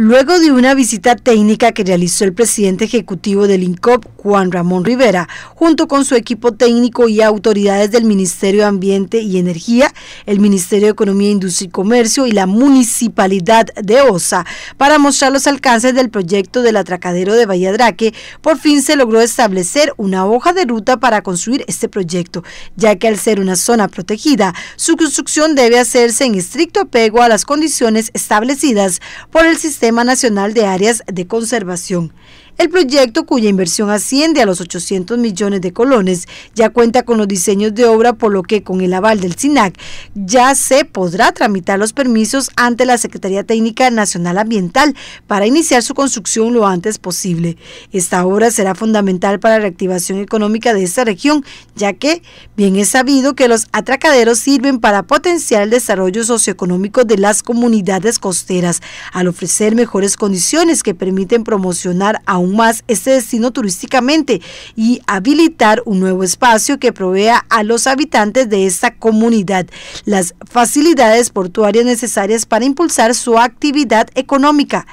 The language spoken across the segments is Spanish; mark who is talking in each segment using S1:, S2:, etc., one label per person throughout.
S1: Luego de una visita técnica que realizó el presidente ejecutivo del INCOP, Juan Ramón Rivera, junto con su equipo técnico y autoridades del Ministerio de Ambiente y Energía, el Ministerio de Economía, Industria y Comercio y la Municipalidad de Osa, para mostrar los alcances del proyecto del atracadero de Valladraque, por fin se logró establecer una hoja de ruta para construir este proyecto, ya que al ser una zona protegida, su construcción debe hacerse en estricto apego a las condiciones establecidas por el Sistema Nacional de Áreas de Conservación. El proyecto, cuya inversión asciende a los 800 millones de colones, ya cuenta con los diseños de obra, por lo que con el aval del SINAC ya se podrá tramitar los permisos ante la Secretaría Técnica Nacional Ambiental para iniciar su construcción lo antes posible. Esta obra será fundamental para la reactivación económica de esta región, ya que bien es sabido que los atracaderos sirven para potenciar el desarrollo socioeconómico de las comunidades costeras, al ofrecer mejores condiciones que permiten promocionar a un más este destino turísticamente y habilitar un nuevo espacio que provea a los habitantes de esta comunidad las facilidades portuarias necesarias para impulsar su actividad económica.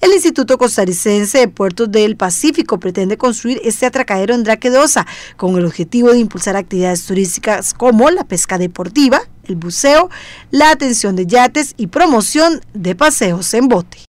S1: El Instituto Costarricense de Puertos del Pacífico pretende construir este atracadero en Draquedosa con el objetivo de impulsar actividades turísticas como la pesca deportiva, el buceo, la atención de yates y promoción de paseos en bote.